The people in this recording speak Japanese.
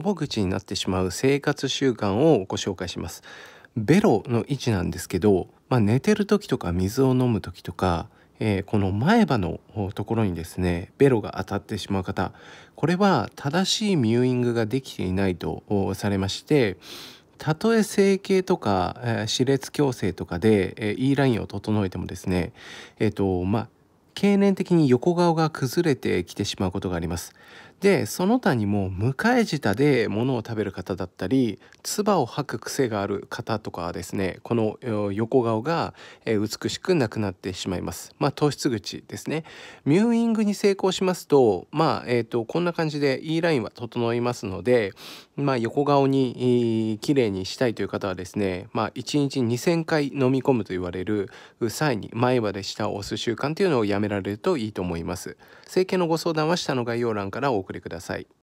ボ口になってしまう生活習慣をご紹介します。ベロの位置なんですけど、まあ、寝てる時とか水を飲む時とか、えー、この前歯のところにですねベロが当たってしまう方これは正しいミューイングができていないとされましてたとえ整形とか、え歯列矯正とかで、え E ラインを整えてもですねえっ、ー、とまあ経年的に横顔が崩れてきてしまうことがありますでその他にも迎え舌で物を食べる方だったり唾を吐く癖がある方とかはですねこの横顔が美しくなくなってしまいますまあ糖質口ですねミューイングに成功しますとまあえっ、ー、とこんな感じで E ラインは整いますのでまあ横顔に綺麗にしたいという方はですねまあ1日2,000回飲み込むと言われる際に前歯で舌を押す習慣というのをやめめられるといいと思います整形のご相談は下の概要欄からお送りください